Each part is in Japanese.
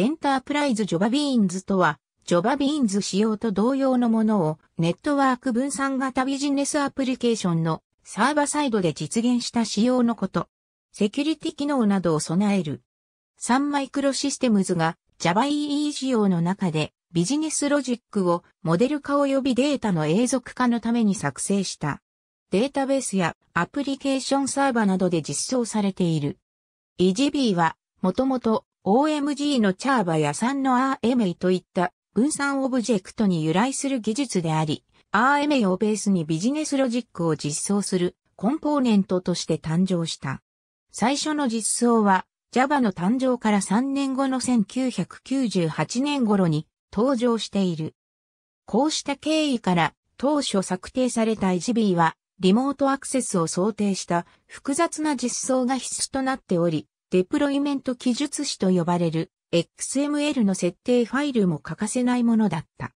エンタープライズジョバビーンズとは、ジョバビーンズ仕様と同様のものをネットワーク分散型ビジネスアプリケーションのサーバサイドで実現した仕様のこと。セキュリティ機能などを備える。サンマイクロシステムズが Java EE 仕様の中でビジネスロジックをモデル化及びデータの永続化のために作成した。データベースやアプリケーションサーバなどで実装されている。EGB はもともと OMG のチャーバや3の RMA といった分散オブジェクトに由来する技術であり、RMA をベースにビジネスロジックを実装するコンポーネントとして誕生した。最初の実装は Java の誕生から3年後の1998年頃に登場している。こうした経緯から当初策定された 1B はリモートアクセスを想定した複雑な実装が必須となっており、デプロイメント記述子と呼ばれる XML の設定ファイルも欠かせないものだった。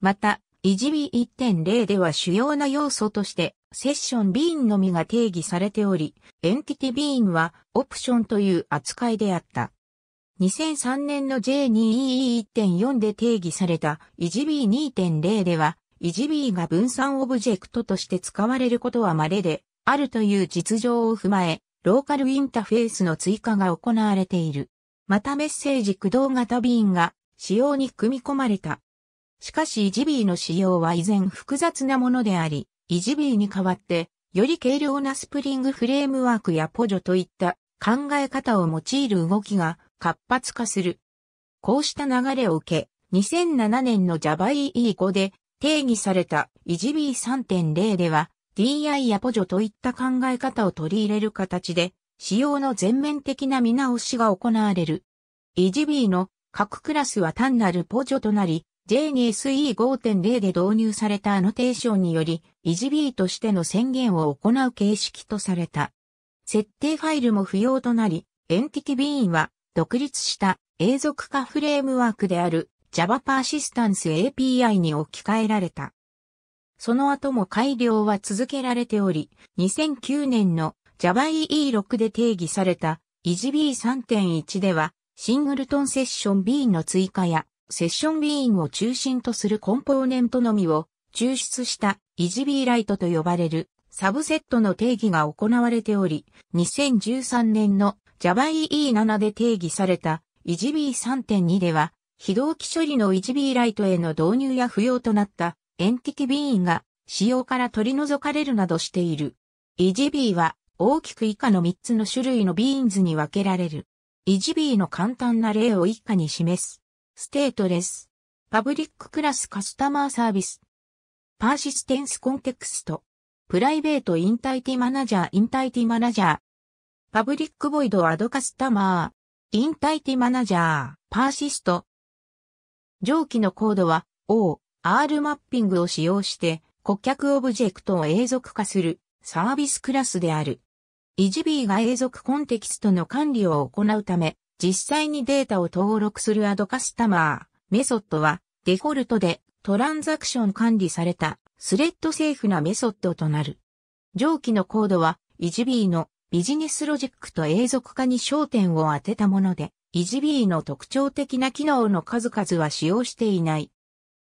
また、EGB1.0 では主要な要素としてセッションビーンのみが定義されており、エンティティビーンはオプションという扱いであった。2003年の J2EE1.4 で定義された EGB2.0 では EGB が分散オブジェクトとして使われることは稀であるという実情を踏まえ、ローカルインターフェースの追加が行われている。またメッセージ駆動型ビーンが仕様に組み込まれた。しかしイジビーの仕様は依然複雑なものであり、イジビーに代わって、より軽量なスプリングフレームワークやポジョといった考え方を用いる動きが活発化する。こうした流れを受け、2007年の JavaEE5 で定義された 1B3.0 では、DI や補助といった考え方を取り入れる形で、仕様の全面的な見直しが行われる。EGB の各クラスは単なる補助となり、J に SE5.0 で導入されたアノテーションにより、EGB としての宣言を行う形式とされた。設定ファイルも不要となり、エンティティビーンは独立した永続化フレームワークである Java p e r s i s t a n c e API に置き換えられた。その後も改良は続けられており、2009年の JavaEE6 で定義された e g b 3 1では、シングルトンセッション B の追加や、セッション B を中心とするコンポーネントのみを抽出した e g b ライトと呼ばれるサブセットの定義が行われており、2013年の JavaEE7 で定義された e g b 3 2では、非同期処理の e g b ライトへの導入や不要となったエンティキンが使用から取り除かれるなどしている。イジビーは大きく以下の3つの種類のビーンズに分けられる。イジビーの簡単な例を以下に示す。ステートレス。パブリッククラスカスタマーサービス。パーシステンスコンテクスト。プライベートインタイティマナジャーインタイティマナジャー。パブリックボイドアドカスタマー。インタイティマナジャー。パーシスト。上記のコードは O、R マッピングを使用して顧客オブジェクトを永続化するサービスクラスである。ジビ B が永続コンテキストの管理を行うため、実際にデータを登録するアドカスタマー、メソッドはデフォルトでトランザクション管理されたスレッドセーフなメソッドとなる。上記のコードはジ g b のビジネスロジックと永続化に焦点を当てたもので、ジ g b の特徴的な機能の数々は使用していない。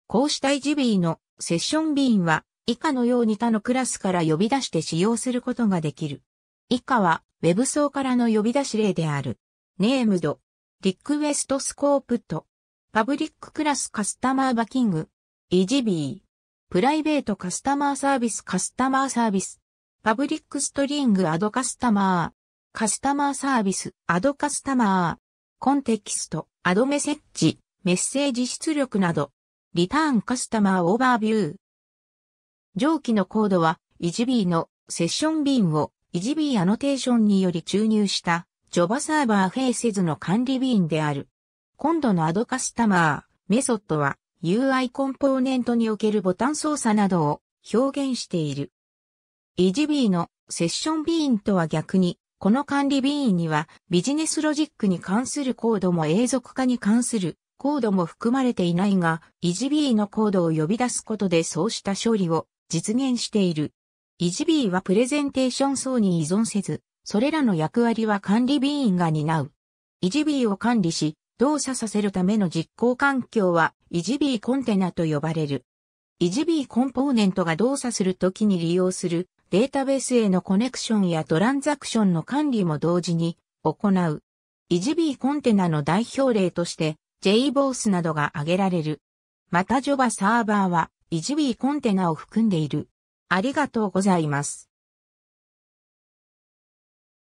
こうしたイジビーのセッションビーンは以下のように他のクラスから呼び出して使用することができる。以下は Web 層からの呼び出し例である。ネームド、リクエストスコープと、パブリッククラスカスタマーバキング、イジビー、プライベートカスタマーサービスカスタマーサービス、パブリックストリングアドカスタマー、カスタマーサービスアドカスタマー、コンテキスト、アドメセッジ、メッセージ出力など、リターンカスタマーオーバービュー。上記のコードは、イジビーのセッションビーンをイジビーアノテーションにより注入したジョバサーバーフェイセズの管理ビーンである。今度のアドカスタマーメソッドは UI コンポーネントにおけるボタン操作などを表現している。イジビーのセッションビーンとは逆に、この管理ビーンにはビジネスロジックに関するコードも永続化に関するコードも含まれていないが、イジビーのコードを呼び出すことでそうした処理を実現している。イジビーはプレゼンテーション層に依存せず、それらの役割は管理ビーンが担う。イジビーを管理し、動作させるための実行環境は、イジビーコンテナと呼ばれる。イジビーコンポーネントが動作するときに利用するデータベースへのコネクションやトランザクションの管理も同時に行う。イジビーコンテナの代表例として、ジェイボースなどが挙げられる。またジョバサーバーは、イジビーコンテナを含んでいる。ありがとうございます。